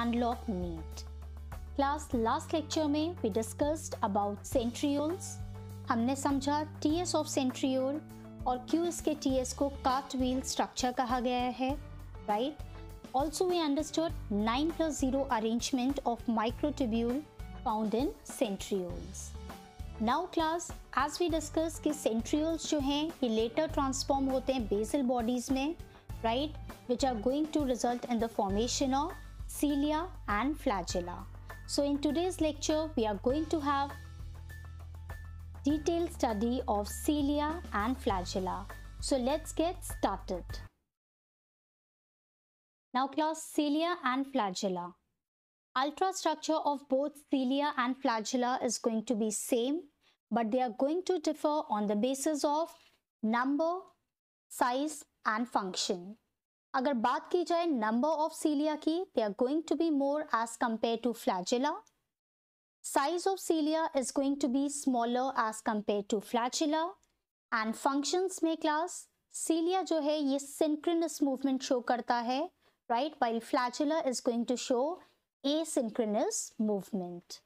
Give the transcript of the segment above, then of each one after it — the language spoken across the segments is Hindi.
unlock NEET. Class last lecture में वी डिस्कस्ड अबाउट सेंट्रियोल्स हमने समझा टीएस ऑफ सेंट्रियोल और क्यू इसके टीएस को काट व्हील स्ट्रक्चर कहा गया है right also we understood nine plus zero arrangement of microtubule found in centrioles now class आज वी डिस्कस कि सेंट्रियोल्स जो हैं ये लेटर ट्रांसफॉर्म होते हैं बेसल बॉडीज में right which are going to result in the formation of cilia and flagella. So in today's lecture, we are going to have detailed study of cilia and flagella. So let's get started. Now class cilia and flagella. Ultrastructure of both cilia and flagella is going to be same, but they are going to differ on the basis of number, size and function. अगर बात की जाए नंबर ऑफ सीलिया की they are going to be more as compare to flagella size of cilia is going to be smaller as compare to flagella and functions में क्लास सीलिया जो है ये सिंक्रिनस मूवमेंट शो करता है right while flagella is going to show asynchronous movement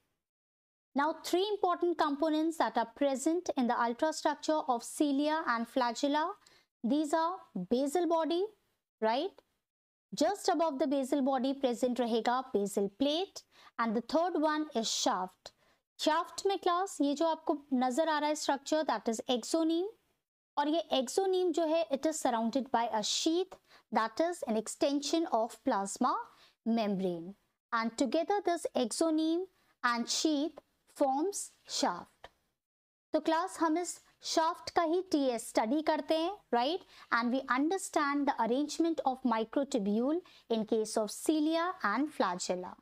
now three important components that are present in the ultrastructure of cilia and flagella these are basal body right? Just above the basal body present रहेगा basal plate and the third one is shaft. Shaft में क्लास ये जो आपको नजर आ रहा है स्ट्रक्चर दैट इज एक्सोनीम और ये एक्सोनीम जो है it is surrounded by a sheath that is an extension of plasma membrane and together this exoneme and sheath forms shaft. तो क्लास हम इस शॉफ्ट का ही टी एस स्टडी करते हैं right and we understand the arrangement of microtubule in case of cilia and flagella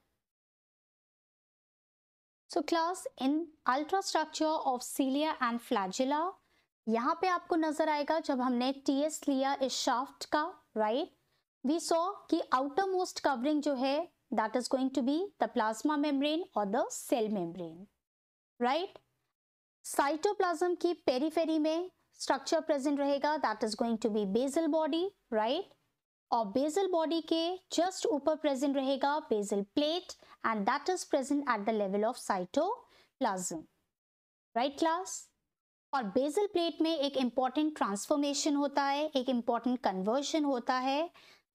so class in ultrastructure of cilia and flagella यहाँ पे आपको नजर आएगा जब हमने टी एस लिया इस शॉफ्ट का राइट वी सो कि आउटर मोस्ट कवरिंग जो है that is going to be the plasma membrane और the cell membrane right cytoplasm की पेरीफेरी में स्ट्रक्चर प्रेजेंट रहेगा that is going to be basal body right और बेजल बॉडी के जस्ट ऊपर प्रेजेंट रहेगा basal plate and that is present at the level of cytoplasm right class और बेजल प्लेट में एक इम्पॉर्टेंट ट्रांसफॉर्मेशन होता है एक इम्पॉर्टेंट कन्वर्शन होता है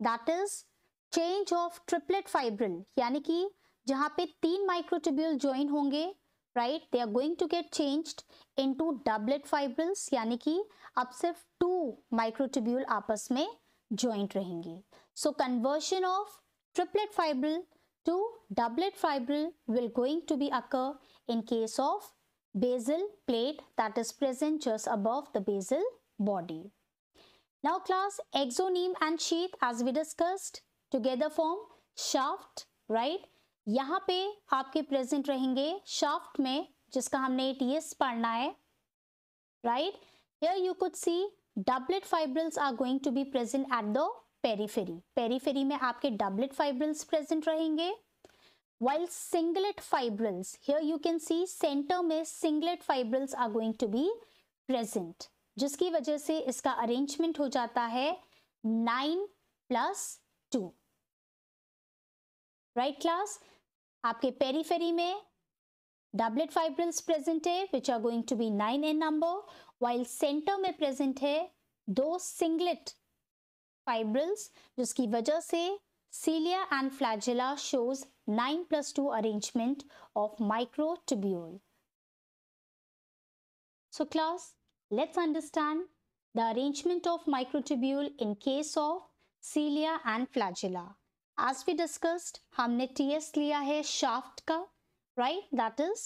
that is change of triplet fibril यानी कि जहाँ पे तीन माइक्रोटिब्यूल ज्वाइन होंगे right they are going to get changed into doublet fibrils yani ki ab two microtubule aapas mein joint rahenge so conversion of triplet fibril to doublet fibril will going to be occur in case of basal plate that is present just above the basal body now class exonym and sheath as we discussed together form shaft right यहाँ पे आपके प्रेजेंट रहेंगे शाफ्ट में जिसका हमने टीएस पढ़ना है right here you could see doublet fibrils are going to be present at the periphery periphery में आपके डबलेट फाइब्रिल्स प्रेजेंट रहेंगे while singlet fibrils here you can see center में singlet fibrils are going to be present जिसकी वजह से इसका अरेंजमेंट हो जाता है nine plus two right class आपके पेरीफेरी में डबलेट फाइब्रिल्स प्रेजेंट है which are going to be nine in number while center में प्रेजेंट है दो सिंगलेट फाइब्रिल्स जिसकी वजह से cilia and flagella shows nine plus two arrangement of micro tubule so class let's understand the arrangement of micro tubule in case of cilia and flagella as we discussed हमने टी एस लिया है शाफ्ट का right that is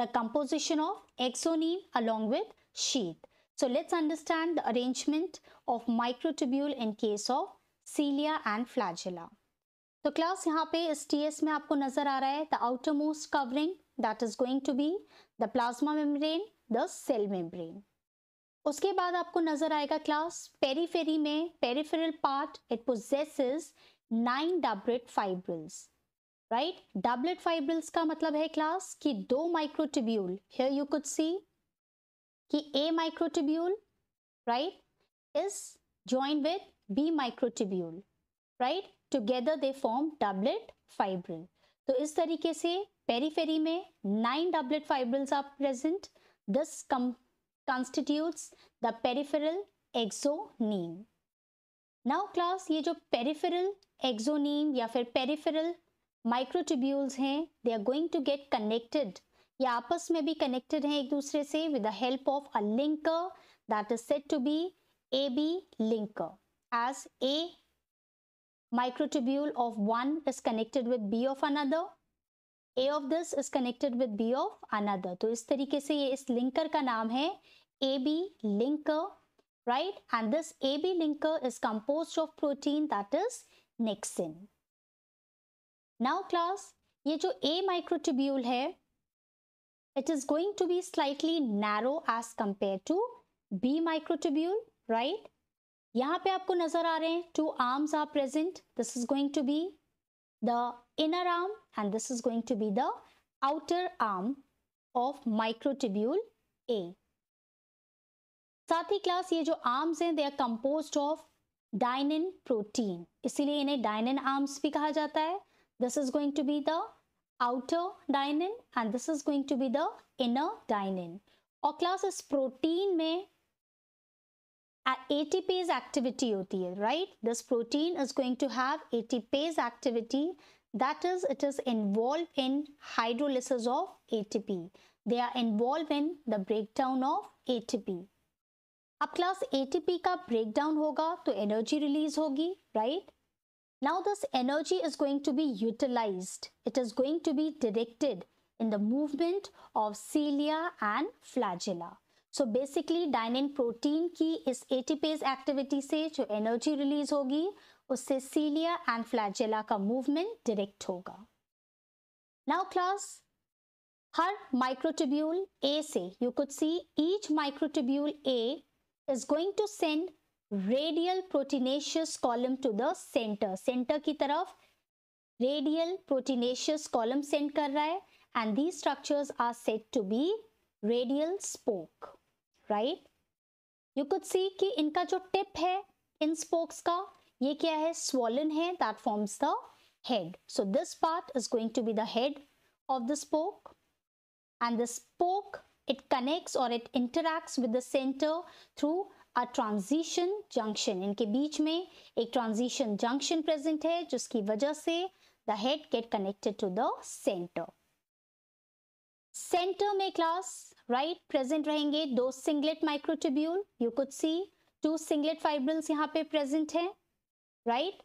the composition of axoneme along with sheath so let's understand the arrangement of microtubule in case of cilia and flagella. तो क्लास यहाँ पे इस टी एस में आपको नजर आ रहा है the outer most covering that is going to be the plasma membrane the cell membrane उसके बाद आपको नजर आएगा क्लास पेरीफेरी में peripheral part it possesses nine doublet fibrils right doublet fibrils का मतलब है क्लास कि दो microtubule here you could see कि A microtubule right is join with B microtubule right together they form doublet fibril तो इस तरीके से पेरीफेरी में nine doublet fibrils are present this constitutes the peripheral axoneme now class ये जो पेरिफेरल एक्जोनीम या फिर पेरिफेरल माइक्रोट्यूब्यूल्स हैं they are going to get connected या आपस में भी कनेक्टेड हैं एक दूसरे से with the help of a linker that is said to be A B linker as A microtubule of one is connected with B of another A of this is connected with B of another तो इस तरीके से ये इस लिंकर का नाम है A B linker right? And this AB linker is composed of protein that is nexin. Now class, ये जो A microtubule है, it is going to be slightly narrow as compared to B microtubule, right? यहाँ पे आपको नजर आ रहे two arms are present. This is going to be the inner arm and this is going to be the outer arm of microtubule A. साथ ही क्लास ये जो आर्म्स हैं they are compose of dynein protein इसीलिए इन्हें डायनिन आर्म्स भी कहा जाता है this is going to be the outer dynein and this is going to be the inner dynein और क्लास इस प्रोटीन में एटीपेज एक्टिविटी होती है right this protein is going to have ATPase activity that is it is involve in hydrolysis of ATP they are involve in the breakdown of ATP अब क्लास एटीपी का ब्रेकडाउन होगा तो एनर्जी रिलीज होगी right now this energy is going to be utilized it is going to be directed in the movement of cilia and flagella so basically dynein protein की इस एटीपेज एक्टिविटी से जो एनर्जी रिलीज होगी उससे सीलिया एंड फ्लैजिला का मूवमेंट डिरेक्ट होगा नाउ क्लास हर माइक्रोटिब्यूल ए से you could see each microtubule A is going to send radial proteinaceous column to the center. Center ki taraf radial proteinaceous column send kar raha hai. and these structures are said to be radial spoke, right? You could see ki inka jo tip hai in spokes ka, ये kya hai swollen hai that forms the head. So this part is going to be the head of the spoke and the spoke It connects or it interacts with the center through a transition junction इनके बीच में एक ट्रांजिशन जंक्शन प्रेजेंट है जिसकी वजह से the head get connected to the center center में क्लास राइट प्रेजेंट रहेंगे दो singlet microtubule you could see two singlet fibrils यहाँ पे प्रेजेंट है right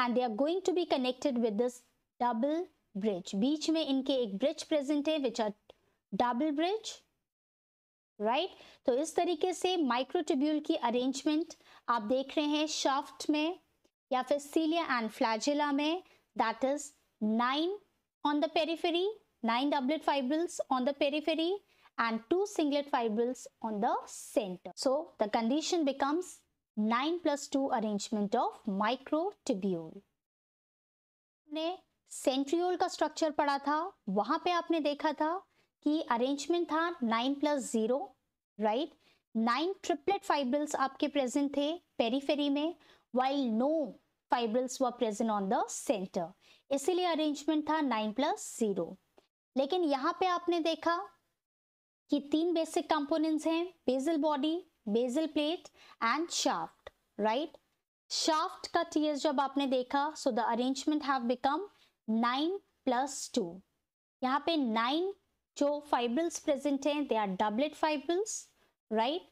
and they are going to be connected with this double bridge बीच में इनके एक ब्रिज प्रेजेंट है which are double bridge right तो इस तरीके से माइक्रो माइक्रोटिब्यूल की अरेंजमेंट आप देख रहे हैं शॉफ्ट में या फिर सीलिया एंड फ्लैजिला में that is nine on the periphery nine doublet fibrils on the periphery and two singlet fibrils on the center so the condition becomes nine plus two arrangement of micro microtubule ने सेंट्रियोल का स्ट्रक्चर पढ़ा था वहां पे आपने देखा था कि अरेंजमेंट था nine plus zero right nine triplet fibrils आपके प्रेजेंट थे पेरीफेरी में while no fibrils were present on the center इसीलिए अरेंजमेंट था नाइन प्लस जीरो लेकिन यहाँ पे आपने देखा कि तीन बेसिक कंपोनेंट्स हैं basal body basal plate and shaft right shaft का टीएस जब आपने देखा so the arrangement have become nine plus two यहाँ पे नाइन जो फाइब्रिल्स प्रेजेंट हैं they are doublet fibrils right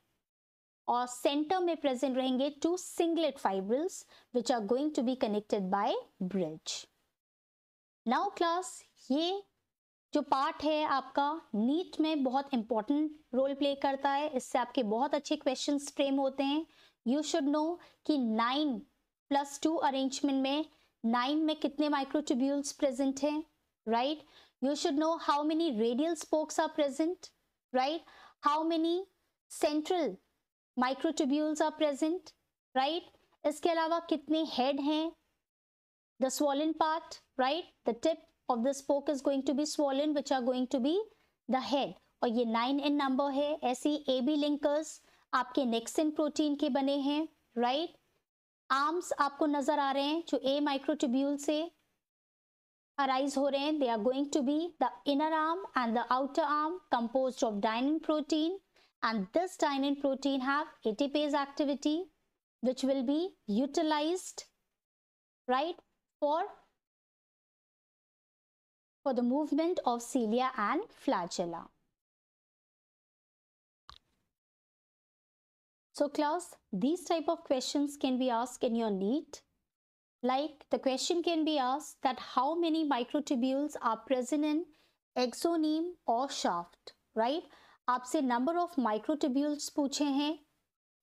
और सेंटर में प्रेजेंट रहेंगे two singlet fibrils which are going to be connected by bridge now class ये जो पार्ट है आपका नीट में बहुत इंपॉर्टेंट रोल प्ले करता है इससे आपके बहुत अच्छे क्वेश्चन फ्रेम होते हैं यू शुड नो कि नाइन प्लस टू अरेंजमेंट में नाइन में कितने माइक्रोट्यूब्यूल्स प्रेजेंट हैं right right? you should know how many radial spokes are present, right? How many central microtubules are present, right? iske alawa kitne head hain The swollen part, right? The tip of the spoke is going to be swollen, which are going to be the head. aur ye nine in number है ऐसी ए बी लिंकर्स आपके नेक्सिन प्रोटीन के बने right? आर्म्स आपको नजर आ रहे हैं जो ए माइक्रोट्यूब्यूल से arise ho rahe they are going to be the inner arm and the outer arm composed of dynein protein and this dynein protein have ATPase activity which will be utilized right for for the movement of cilia and flagella. So class, these type of questions can be asked in your NEET Like the question can be asked that how many microtubules are present in axoneme और शाफ्ट राइट आपसे नंबर ऑफ माइक्रोटिब्यूल्स पूछे हैं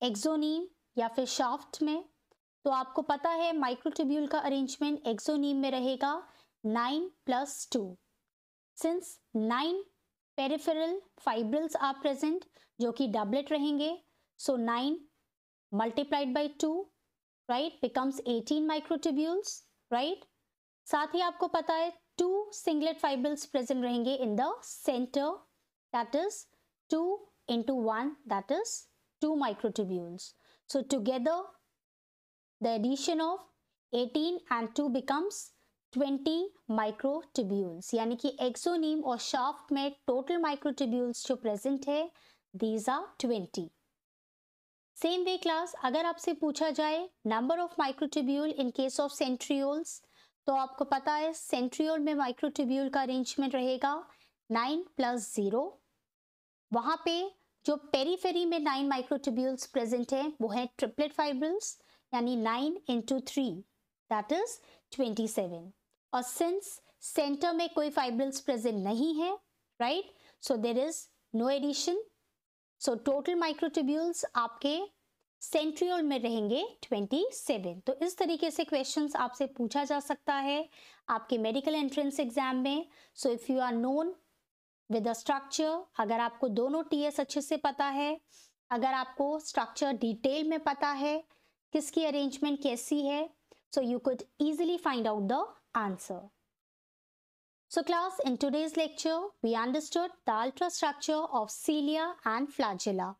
एक्सोनीम या फिर शाफ्ट में तो आपको पता है माइक्रोटिब्यूल का अरेंजमेंट एक्सोनीम में रहेगा nine plus two since nine peripheral fibrils are present जो कि डबलेट रहेंगे so nine multiplied by two right becomes 18 microtubules right sath hi aapko pata hai two singlet fibres present rahenge in the center that is two into one that is two microtubules so together the addition of 18 and 2 becomes 20 microtubules yani ki exoneme or shaft mein total microtubules jo present hai these are 20 same way class अगर आपसे पूछा जाए number of microtubule in case of centrioles तो आपको पता है सेंट्रियोल में माइक्रोट्यूब्यूल का अरेंजमेंट रहेगा नाइन प्लस ज़ीरो वहाँ पे जो पेरीफेरी में नाइन माइक्रोट्यूब्यूल्स प्रेजेंट हैं वो है ट्रिपलेट फाइब्रल्स यानी nine into three that is twenty seven और सिंस सेंटर में कोई फाइब्रल्स प्रेजेंट नहीं है right so there is no addition so total microtubules आपके सेंट्रियोल में रहेंगे 27 तो इस तरीके से क्वेश्चंस आपसे पूछा जा सकता है आपके मेडिकल एंट्रेंस एग्जाम में so if you are known with a structure अगर आपको दोनों टीएस अच्छे से पता है अगर आपको स्ट्रक्चर डिटेल में पता है किसकी अरेंजमेंट कैसी है so you could easily find out the answer So class, in today's lecture, we understood the ultrastructure of cilia and flagella.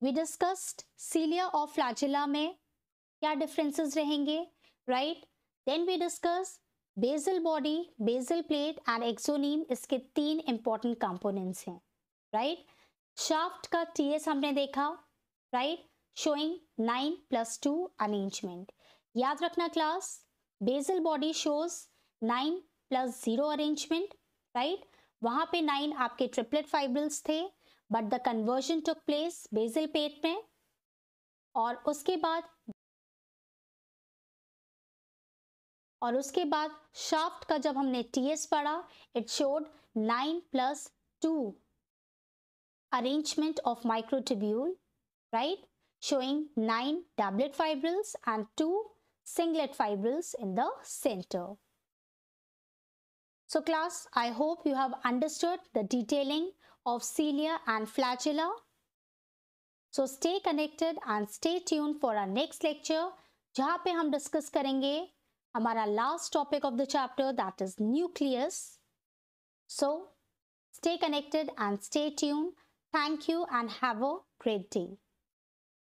We discussed cilia or flagella में kya differences रहेंगे, right? Then we discussed basal body, basal plate and exoneme iske teen important components hain, right? Shaft ka TS humne dekha, right? Showing 9 plus 2 arrangement. Yaad rakhna class, basal body shows 9 plus zero arrangement right वहां पे नाइन आपके ट्रिपलेट फाइब्रिल्स थे but the conversion took place basal plate में और उसके बाद और उसके बाद शाफ्ट का जब हमने टीएस पढ़ा it showed nine plus two arrangement of microtubule right showing nine doublet fibrils and two singlet fibrils in the centre So class, I hope you have understood the detailing of cilia and flagella. So stay connected and stay tuned for our next lecture जहाँ पे हम डिस्कस करेंगे हमारा last topic of the chapter that is nucleus so stay connected and stay tune thank you and have a great day